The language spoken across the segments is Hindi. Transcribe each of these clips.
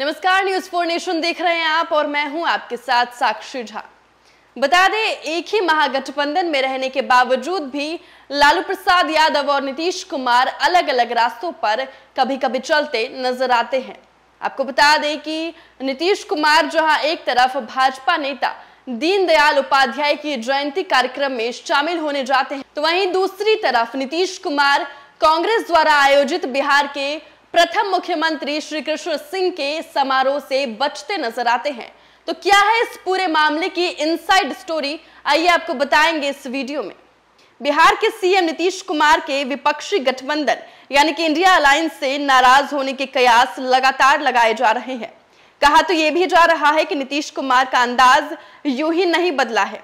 नमस्कार न्यूज फोर नेशन देख रहे हैं आप और मैं हूं आपके साथ साक्षी झा बता दें एक ही महागठबंधन में रहने के बावजूद भी लालू प्रसाद यादव और नीतीश कुमार अलग अलग रास्तों पर कभी कभी चलते नजर आते हैं आपको बता दें कि नीतीश कुमार जहां एक तरफ भाजपा नेता दीनदयाल उपाध्याय की जयंती कार्यक्रम में शामिल होने जाते हैं तो वहीं दूसरी तरफ नीतीश कुमार कांग्रेस द्वारा आयोजित बिहार के प्रथम मुख्यमंत्री श्री कृष्ण सिंह के समारोह से बचते नजर आते हैं तो क्या है इस पूरे मामले की इनसाइड स्टोरी आइए आपको बताएंगे इस वीडियो में बिहार के सीएम नीतीश कुमार के विपक्षी गठबंधन यानी कि इंडिया अलायंस से नाराज होने के कयास लगातार लगाए जा रहे हैं कहा तो यह भी जा रहा है कि नीतीश कुमार का अंदाज यू ही नहीं बदला है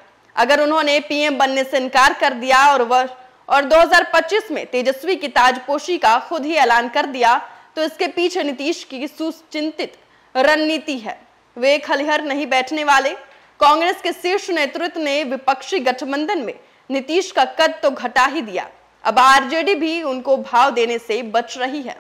अगर उन्होंने पीएम बनने से इनकार कर दिया और वह और 2025 में तेजस्वी की ताजपोशी का खुद ही ऐलान कर दिया तो इसके पीछे नीतीश की सुचिंतित रणनीति है वे खलिहर नहीं बैठने वाले कांग्रेस के शीर्ष नेतृत्व ने विपक्षी गठबंधन में नीतीश का कद तो घटा ही दिया अब आरजेडी भी उनको भाव देने से बच रही है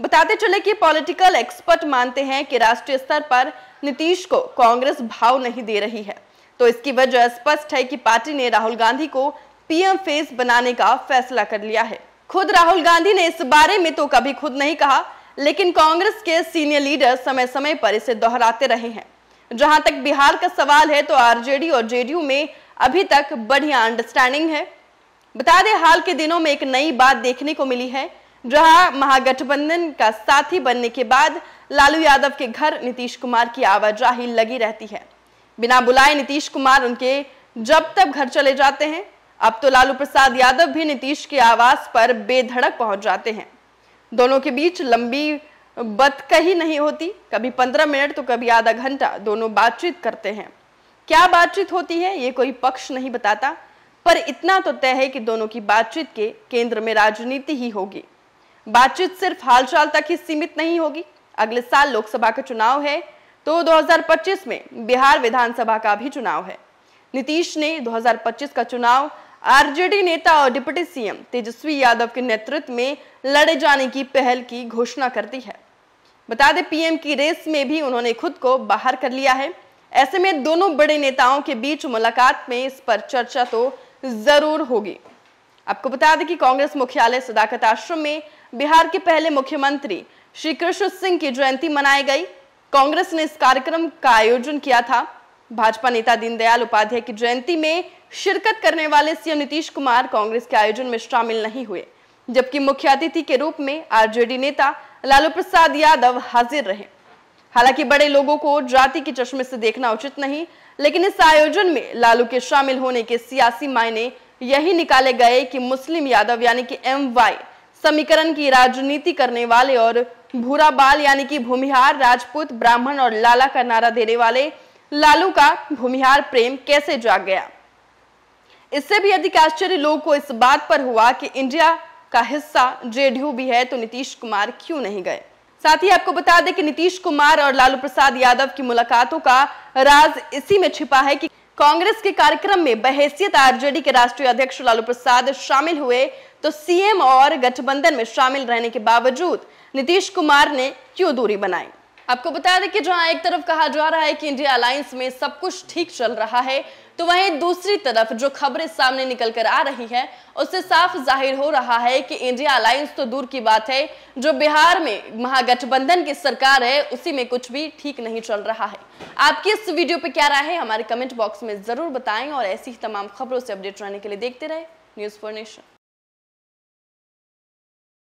बताते चले कि पॉलिटिकल एक्सपर्ट मानते हैं कि राष्ट्रीय स्तर पर नीतीश को कांग्रेस भाव नहीं दे रही है तो इसकी वजह स्पष्ट है कि पार्टी ने राहुल गांधी को पीएम फेस बनाने का फैसला कर लिया है खुद राहुल गांधी ने इस बारे में तो कभी खुद नहीं कहा लेकिन कांग्रेस के सीनियर लीडर समय समय पर इसे दोहराते रहे हैं जहां तक बिहार का सवाल है तो आरजेडी और जेडीयू में अभी तक बढ़िया अंडरस्टैंडिंग है बता दें हाल के दिनों में एक नई बात देखने को मिली है जहां महागठबंधन का साथी बनने के बाद लालू यादव के घर नीतीश कुमार की आवाजाही लगी रहती है बिना बुलाए नीतीश कुमार उनके जब तब घर चले जाते हैं अब तो लालू प्रसाद यादव भी नीतीश के आवास पर बेधड़क पहुंच जाते हैं दोनों के बीच लंबी बत कहीं नहीं होती कभी पंद्रह मिनट तो कभी आधा घंटा दोनों बातचीत करते हैं क्या बातचीत होती है ये कोई पक्ष नहीं बताता पर इतना तो तय है कि दोनों की बातचीत के केंद्र में राजनीति ही होगी बातचीत सिर्फ हालचाल तक ही सीमित नहीं होगी अगले साल लोकसभा का चुनाव है तो 2025 में बिहार विधानसभा का भी चुनाव है नीतीश ने 2025 का चुनाव आरजेडी नेता और डिप्टी सीएम तेजस्वी यादव के नेतृत्व में लड़े जाने की पहल की घोषणा करती है बता दें पीएम की रेस में भी उन्होंने खुद को बाहर कर लिया है ऐसे में दोनों बड़े नेताओं के बीच मुलाकात में इस पर चर्चा तो जरूर होगी आपको बता दें कि कांग्रेस मुख्यालय सदाकत आश्रम में बिहार के पहले मुख्यमंत्री श्री कृष्ण सिंह की जयंती मनाई गई कांग्रेस ने इस कार्यक्रम का आयोजन किया था भाजपा नेता दीनदयाल उपाध्याय की जयंती में शिरकत करने वाले सीएम नीतीश कुमार कांग्रेस के आयोजन में शामिल नहीं हुए जबकि मुख्य अतिथि के रूप में आरजेडी नेता लालू प्रसाद यादव हाजिर रहे हालांकि बड़े लोगों को जाति के चश्मे से देखना उचित नहीं लेकिन इस आयोजन में लालू के शामिल होने के सियासी मायने यही निकाले गए कि मुस्लिम यादव यानी कि एम वाई समीकरण की राजनीति करने वाले और भूरा बाल यानी कि भूमिहार राजपूत ब्राह्मण और लाला का नारा देने वाले लालू का भूमिहार प्रेम कैसे जाग गया इससे भी अधिक आश्चर्य लोगों को इस बात पर हुआ कि इंडिया का हिस्सा जेडीयू भी है तो नीतीश कुमार क्यों नहीं गए साथ ही आपको बता दें कि नीतीश कुमार और लालू प्रसाद यादव की मुलाकातों का राज इसी में छिपा है कि कांग्रेस के कार्यक्रम में बहसियत आरजेडी के राष्ट्रीय अध्यक्ष लालू प्रसाद शामिल हुए तो सीएम और गठबंधन में शामिल रहने के बावजूद नीतीश कुमार ने क्यों दूरी बनाई आपको बता दें कि जहां एक तरफ कहा जा रहा है कि इंडिया अलायंस में सब कुछ ठीक चल रहा है तो वहीं दूसरी तरफ जो खबरें सामने निकल कर आ रही हैं उससे साफ जाहिर हो रहा है कि इंडिया अलायंस तो दूर की बात है जो बिहार में महागठबंधन की सरकार है उसी में कुछ भी ठीक नहीं चल रहा है आपकी इस वीडियो पे क्या राय है हमारे कमेंट बॉक्स में जरूर बताएं और ऐसी ही तमाम खबरों से अपडेट रहने के लिए देखते रहे न्यूज फॉर नेशन